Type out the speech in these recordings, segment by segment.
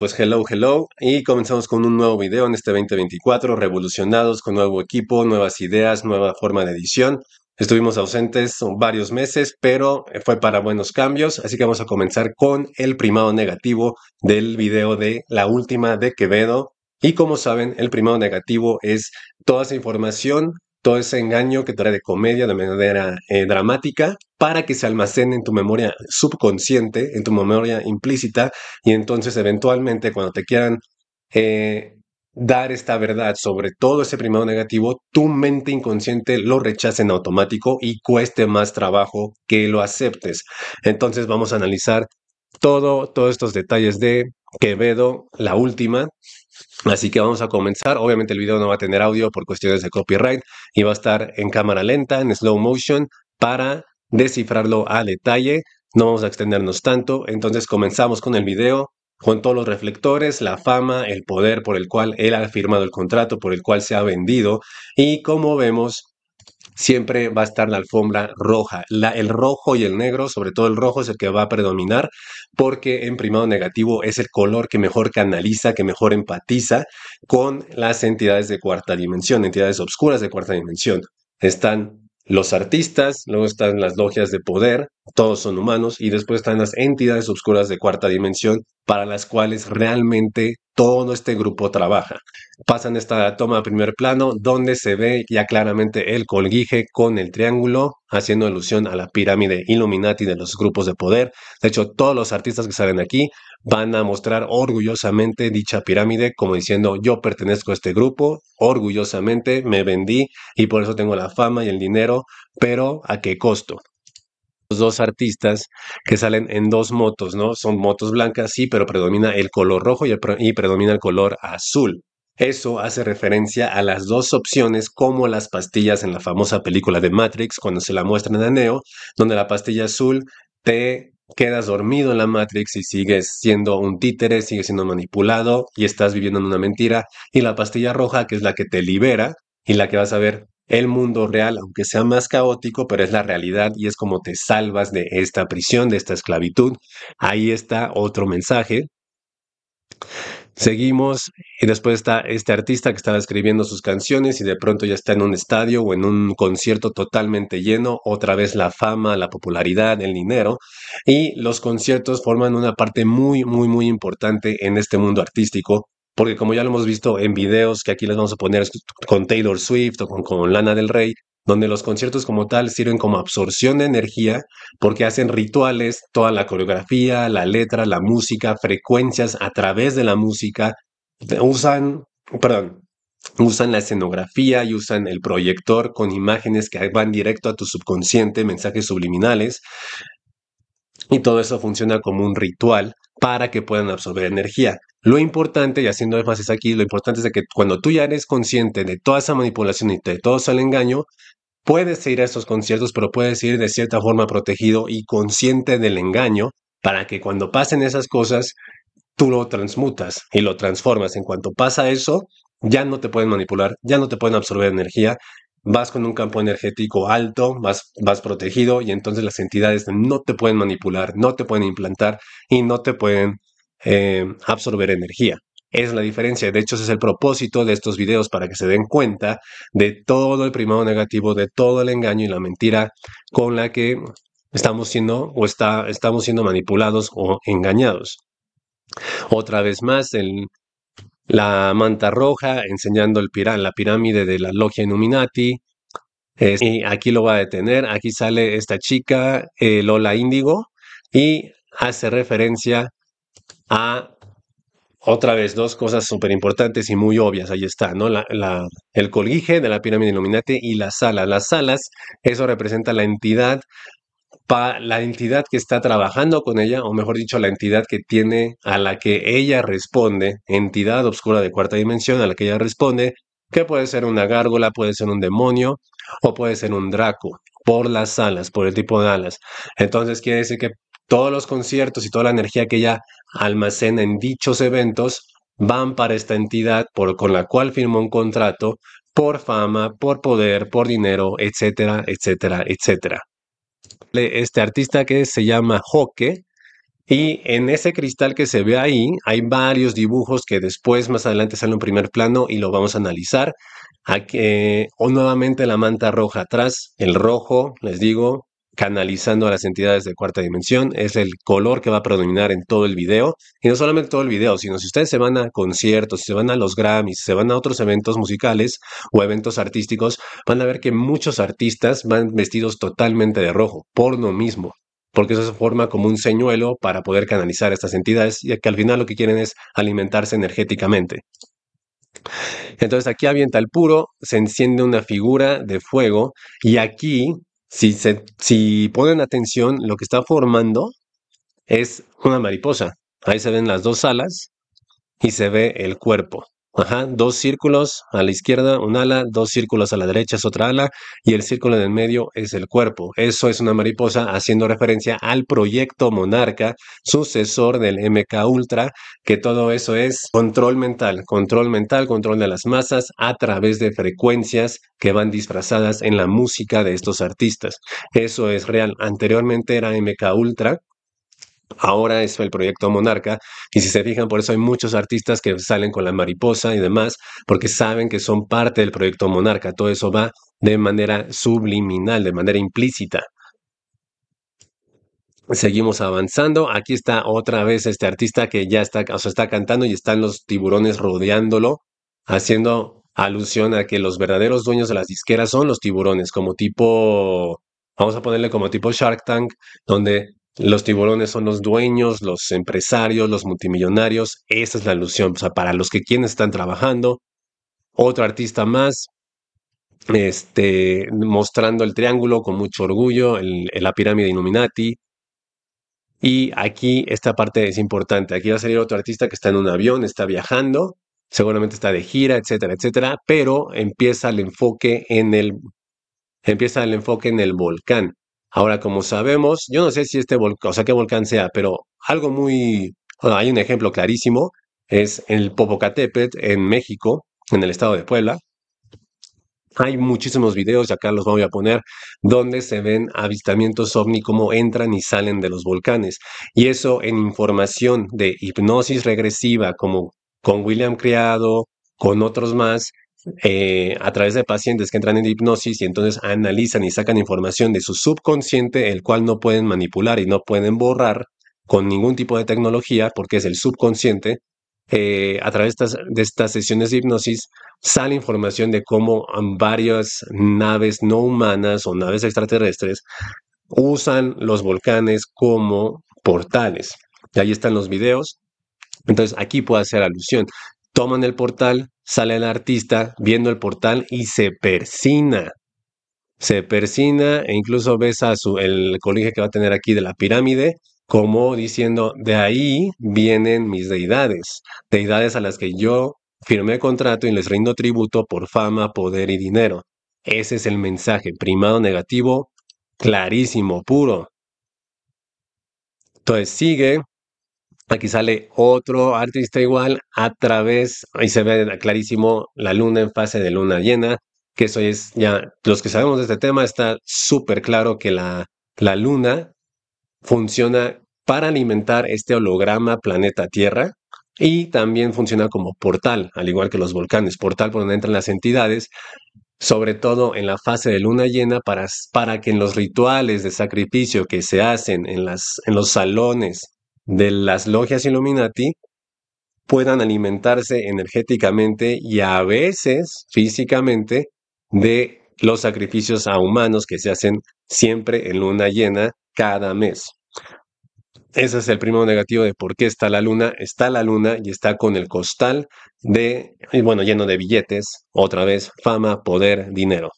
Pues hello, hello, y comenzamos con un nuevo video en este 2024, revolucionados, con nuevo equipo, nuevas ideas, nueva forma de edición. Estuvimos ausentes varios meses, pero fue para buenos cambios, así que vamos a comenzar con el primado negativo del video de la última de Quevedo. Y como saben, el primado negativo es toda esa información, todo ese engaño que trae de comedia de manera eh, dramática para que se almacene en tu memoria subconsciente, en tu memoria implícita, y entonces eventualmente cuando te quieran eh, dar esta verdad sobre todo ese primado negativo, tu mente inconsciente lo rechace en automático y cueste más trabajo que lo aceptes. Entonces vamos a analizar todo, todos estos detalles de Quevedo, la última. Así que vamos a comenzar. Obviamente el video no va a tener audio por cuestiones de copyright y va a estar en cámara lenta, en slow motion, para descifrarlo a detalle. No vamos a extendernos tanto, entonces comenzamos con el video, con todos los reflectores, la fama, el poder por el cual él ha firmado el contrato, por el cual se ha vendido y como vemos, siempre va a estar la alfombra roja. La, el rojo y el negro, sobre todo el rojo, es el que va a predominar porque en primado negativo es el color que mejor canaliza, que mejor empatiza con las entidades de cuarta dimensión, entidades obscuras de cuarta dimensión. Están los artistas, luego están las logias de poder, todos son humanos, y después están las entidades oscuras de cuarta dimensión, para las cuales realmente todo este grupo trabaja. Pasan esta toma a primer plano donde se ve ya claramente el colguije con el triángulo haciendo alusión a la pirámide Illuminati de los grupos de poder. De hecho, todos los artistas que salen aquí van a mostrar orgullosamente dicha pirámide como diciendo yo pertenezco a este grupo, orgullosamente me vendí y por eso tengo la fama y el dinero, pero ¿a qué costo? dos artistas que salen en dos motos, ¿no? Son motos blancas, sí, pero predomina el color rojo y, predomina el color azul. Eso hace referencia a las dos opciones como las pastillas en la famosa película de Matrix cuando se la muestran en Neo, donde la pastilla azul te quedas dormido en la Matrix y sigues siendo un títere, sigues siendo manipulado y estás viviendo en una mentira. Y la pastilla roja, que es la que te libera y la que vas a ver el mundo real, aunque sea más caótico, pero es la realidad y es como te salvas de esta prisión, de esta esclavitud. Ahí está otro mensaje. Seguimos y después está este artista que estaba escribiendo sus canciones y de pronto ya está en un estadio o en un concierto totalmente lleno, otra vez la fama, la popularidad, el dinero y los conciertos forman una parte muy, muy, muy importante en este mundo artístico porque como ya lo hemos visto en videos que aquí les vamos a poner con Taylor Swift o con, Lana del Rey, donde los conciertos como tal sirven como absorción de energía porque hacen rituales, toda la coreografía, la letra, la música, frecuencias a través de la música, usan, usan la escenografía y usan el proyector con imágenes que van directo a tu subconsciente, mensajes subliminales. Y todo eso funciona como un ritual para que puedan absorber energía. Lo importante, y haciendo énfasis aquí, lo importante es que cuando tú ya eres consciente de toda esa manipulación y de todo ese engaño, puedes ir a esos conciertos, pero puedes ir de cierta forma protegido y consciente del engaño para que cuando pasen esas cosas, tú lo transmutas y lo transformas. En cuanto pasa eso, ya no te pueden manipular, ya no te pueden absorber energía, vas con un campo energético alto, vas protegido y entonces las entidades no te pueden manipular, no te pueden implantar y no te pueden eh, absorber energía. Es la diferencia. De hecho, es el propósito de estos videos para que se den cuenta de todo el primado negativo, de todo el engaño y la mentira con la que estamos siendo o está, estamos siendo manipulados o engañados. Otra vez más, el, la manta roja enseñando el la pirámide de la logia Illuminati. y aquí lo va a detener. Aquí sale esta chica, eh, Lola Índigo, y hace referencia a otra vez, dos cosas súper importantes y muy obvias, ahí está, ¿no? La, el colguije de la pirámide nominate y las alas. Las alas, eso representa la entidad, la entidad que está trabajando con ella, o mejor dicho, la entidad que tiene, a la que ella responde, entidad oscura de cuarta dimensión, a la que ella responde, que puede ser una gárgola, puede ser un demonio o puede ser un draco, por las alas, por el tipo de alas. Entonces quiere decir que todos los conciertos y toda la energía que ella almacena en dichos eventos van para esta entidad por, con la cual firmó un contrato por fama, por poder, por dinero, etcétera, etcétera, etcétera. Este artista que se llama Hoke, y en ese cristal que se ve ahí hay varios dibujos que después más adelante salen en primer plano y lo vamos a analizar. Eh, o nuevamente la manta roja atrás, el rojo, les digo, canalizando a las entidades de cuarta dimensión. Es el color que va a predominar en todo el video. Y no solamente todo el video, sino si ustedes se van a conciertos, si se van a los Grammys, se van a otros eventos musicales o eventos artísticos, van a ver que muchos artistas van vestidos totalmente de rojo, por lo mismo porque eso se forma como un señuelo para poder canalizar estas entidades, y que al final lo que quieren es alimentarse energéticamente. Entonces aquí avienta el puro, se enciende una figura de fuego y aquí si, si ponen atención, lo que está formando es una mariposa. Ahí se ven las dos alas y se ve el cuerpo. Ajá, dos círculos a la izquierda, un ala, dos círculos a la derecha es otra ala y el círculo en el medio es el cuerpo. Eso es una mariposa haciendo referencia al proyecto monarca, sucesor del MK Ultra, que todo eso es control mental, control mental, control de las masas a través de frecuencias que van disfrazadas en la música de estos artistas. Eso es real. Anteriormente era MK Ultra, Ahora es el proyecto Monarca y si se fijan, por eso hay muchos artistas que salen con la mariposa y demás, porque saben que son parte del proyecto Monarca. Todo eso va de manera subliminal, de manera implícita. Seguimos avanzando. Aquí está otra vez este artista que ya está, está cantando y están los tiburones rodeándolo, haciendo alusión a que los verdaderos dueños de las disqueras son los tiburones, como tipo, vamos a ponerle como tipo Shark Tank, donde los tiburones son los dueños, los empresarios, los multimillonarios. Esa es la ilusión. O sea, para los que quienes están trabajando. Otro artista más, este, mostrando el triángulo con mucho orgullo, la pirámide Illuminati. Y aquí esta parte es importante. Aquí va a salir otro artista que está en un avión, está viajando, seguramente está de gira, etcétera, etcétera, pero empieza el enfoque en el, empieza el enfoque en el volcán. Ahora, como sabemos, yo no sé si este volcán, o sea, qué volcán sea, pero algo muy, hay un ejemplo clarísimo, es el Popocatépetl en México, en el estado de Puebla. Hay muchísimos videos, y acá los voy a poner, donde se ven avistamientos ovni, cómo entran y salen de los volcanes. Y eso en información de hipnosis regresiva, como con William Criado, con otros más, eh, a través de pacientes que entran en hipnosis y entonces analizan y sacan información de su subconsciente, el cual no pueden manipular y no pueden borrar con ningún tipo de tecnología, porque es el subconsciente. Eh, a través de estas, de estas sesiones de hipnosis sale información de cómo um, varias naves no humanas o naves extraterrestres usan los volcanes como portales. Y ahí están los videos. Entonces aquí puede hacer alusión. Toman el portal, sale el artista viendo el portal y se persina. Se persina e incluso ves su, el colige que va a tener aquí de la pirámide, como diciendo, de ahí vienen mis deidades, deidades a las que yo firmé contrato y les rindo tributo por fama, poder y dinero. Ese es el mensaje, primado negativo, clarísimo, puro. Entonces sigue Aquí sale otro artista igual a través, ahí se ve clarísimo la luna en fase de luna llena, que eso es ya, los que sabemos de este tema, está súper claro que la, la luna funciona para alimentar este holograma planeta Tierra y también funciona como portal, al igual que los volcanes, portal por donde entran las entidades, sobre todo en la fase de luna llena, para, para que en los rituales de sacrificio que se hacen en, las, en los salones de las logias Illuminati puedan alimentarse energéticamente y a veces físicamente de los sacrificios a humanos que se hacen siempre en luna llena cada mes. Ese es el primo negativo de por qué está la luna. Está la luna y está con el costal de, bueno, lleno de billetes, otra vez, fama, poder, dinero.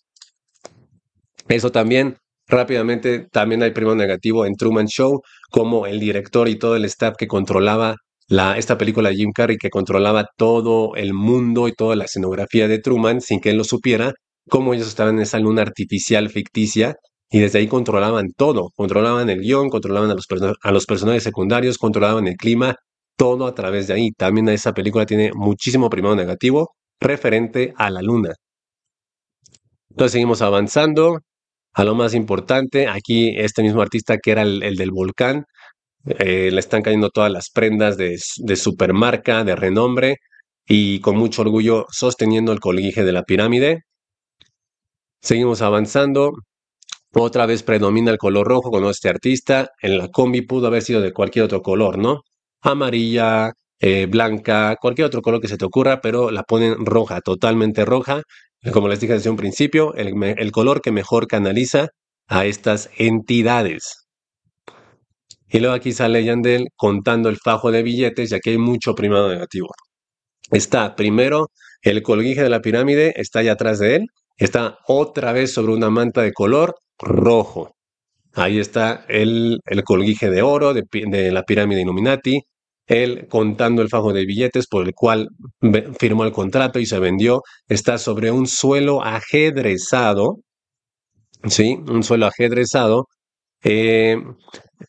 Eso también Rápidamente también hay primado negativo en Truman Show, como el director y todo el staff que controlaba la, esta película de Jim Carrey, que controlaba todo el mundo y toda la escenografía de Truman sin que él lo supiera, cómo ellos estaban en esa luna artificial ficticia y desde ahí controlaban todo, controlaban el guión, controlaban a los, a los personajes secundarios, controlaban el clima, todo a través de ahí. También esa película tiene muchísimo primado negativo referente a la luna. Entonces seguimos avanzando a lo más importante. Aquí este mismo artista que era el, del volcán, eh, le están cayendo todas las prendas de, supermarca, de renombre y con mucho orgullo sosteniendo el colguije de la pirámide. Seguimos avanzando. Otra vez predomina el color rojo con este artista. En la combi pudo haber sido de cualquier otro color, ¿no? Amarilla, eh, blanca, cualquier otro color que se te ocurra, pero la ponen roja, totalmente roja como les dije desde un principio, el, color que mejor canaliza a estas entidades. Y luego aquí sale Yandel contando el fajo de billetes, ya que hay mucho primado negativo. Está primero el colguije de la pirámide, está allá atrás de él, está otra vez sobre una manta de color rojo. Ahí está el, colguije de oro de la pirámide Illuminati, él contando el fajo de billetes por el cual firmó el contrato y se vendió, está sobre un suelo ajedrezado, ¿sí? Un suelo ajedrezado, eh,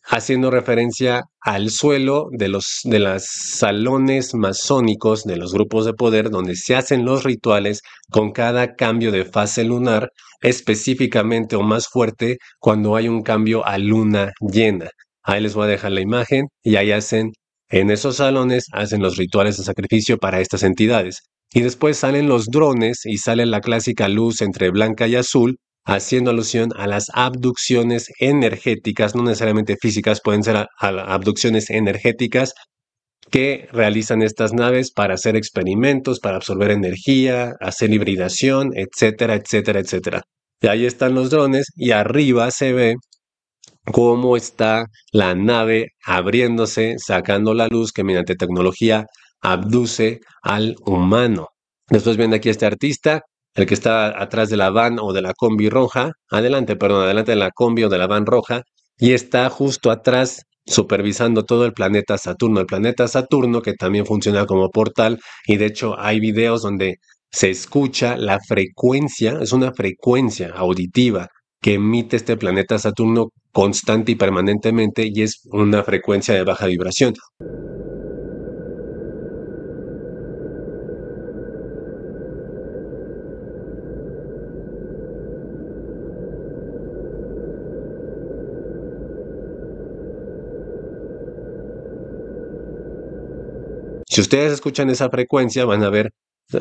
haciendo referencia al suelo de los de los salones masónicos de los grupos de poder donde se hacen los rituales con cada cambio de fase lunar, específicamente o más fuerte cuando hay un cambio a luna llena. Ahí les voy a dejar la imagen y ahí hacen en esos salones hacen los rituales de sacrificio para estas entidades. Y después salen los drones y sale la clásica luz entre blanca y azul, haciendo alusión a las abducciones energéticas, no necesariamente físicas, pueden ser abducciones energéticas que realizan estas naves para hacer experimentos, para absorber energía, hacer hibridación, etcétera, etcétera, etcétera. Y ahí están los drones y arriba se ve cómo está la nave abriéndose, sacando la luz que mediante tecnología abduce al humano. Después viene aquí este artista, el que está atrás de la van o de la combi roja, adelante, perdón, adelante de la combi o de la van roja, y está justo atrás supervisando todo el planeta Saturno, el planeta Saturno que también funciona como portal y de hecho hay videos donde se escucha la frecuencia, es una frecuencia auditiva que emite este planeta Saturno constante y permanentemente y es una frecuencia de baja vibración. Si ustedes escuchan esa frecuencia, van a ver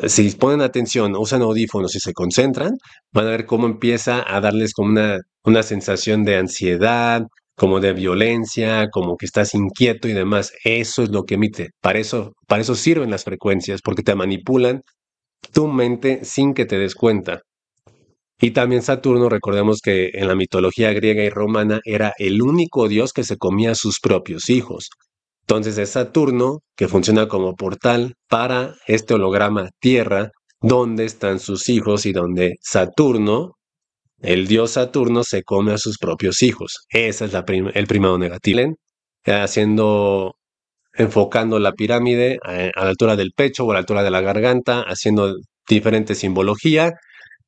si ponen atención, usan audífonos y se concentran, van a ver cómo empieza a darles como una, una sensación de ansiedad, como de violencia, como que estás inquieto y demás. Eso es lo que emite. Para eso, para eso sirven las frecuencias, porque te manipulan tu mente sin que te des cuenta. Y también Saturno, recordemos que en la mitología griega y romana era el único dios que se comía a sus propios hijos. Entonces es Saturno que funciona como portal para este holograma Tierra, donde están sus hijos y donde Saturno, el dios Saturno, se come a sus propios hijos. Ese es el primado negativo. Haciendo, enfocando la pirámide eh, a, la altura del pecho o a la altura de la garganta, haciendo diferente simbología.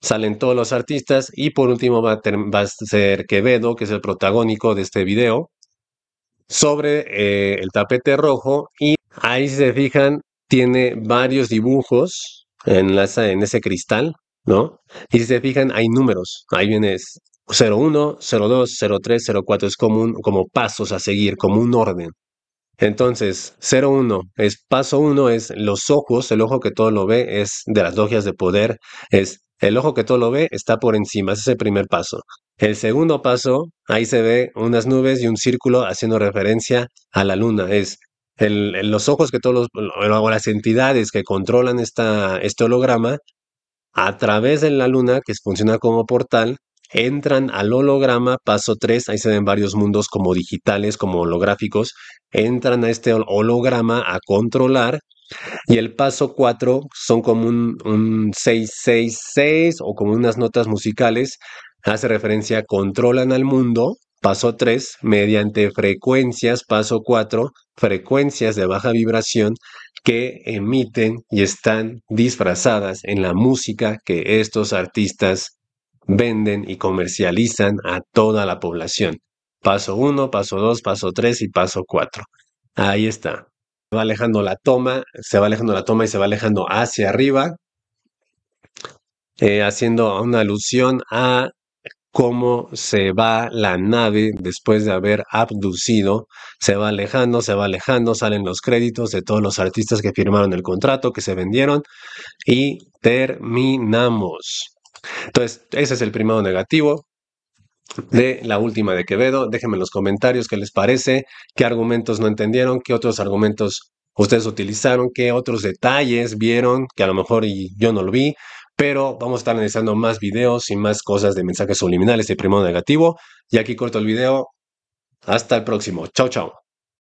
Salen todos los artistas y por último va a ser Quevedo, que es el protagónico de este video, sobre eh, el tapete rojo y ahí si se fijan tiene varios dibujos en, en ese cristal, ¿no? Y si se fijan hay números, ahí viene 01, 02, 03, 04, es como, como pasos a seguir, como un orden. Entonces, 01 es paso 1, es los ojos, el ojo que todo lo ve, es de las logias de poder, es el ojo que todo lo ve está por encima, ese es el primer paso. El segundo paso, ahí se ve unas nubes y un círculo haciendo referencia a la luna. Es los ojos que todos los, las entidades que controlan esta, este holograma, a través de la luna, que funciona como portal, entran al holograma, paso 3, ahí se ven varios mundos como digitales, como holográficos, entran a este holograma a controlar. Y el paso 4 son como un 666 o como unas notas musicales hace referencia a controlan al mundo, paso 3, mediante frecuencias, paso 4, frecuencias de baja vibración que emiten y están disfrazadas en la música que estos artistas venden y comercializan a toda la población. Paso 1, paso 2, paso 3 y paso 4. Ahí está. Va alejando la toma, se va alejando la toma y se va alejando hacia arriba, eh, haciendo una alusión a cómo se va la nave después de haber abducido, se va alejando, se va alejando, salen los créditos de todos los artistas que firmaron el contrato, que se vendieron y terminamos. Entonces, ese es el primado negativo de la última de Quevedo. Déjenme en los comentarios qué les parece, qué argumentos no entendieron, qué otros argumentos ustedes utilizaron, qué otros detalles vieron que a lo mejor yo no lo vi, pero vamos a estar analizando más videos y más cosas de mensajes subliminales de primo negativo. Y aquí corto el video. Hasta el próximo. Chao, chao.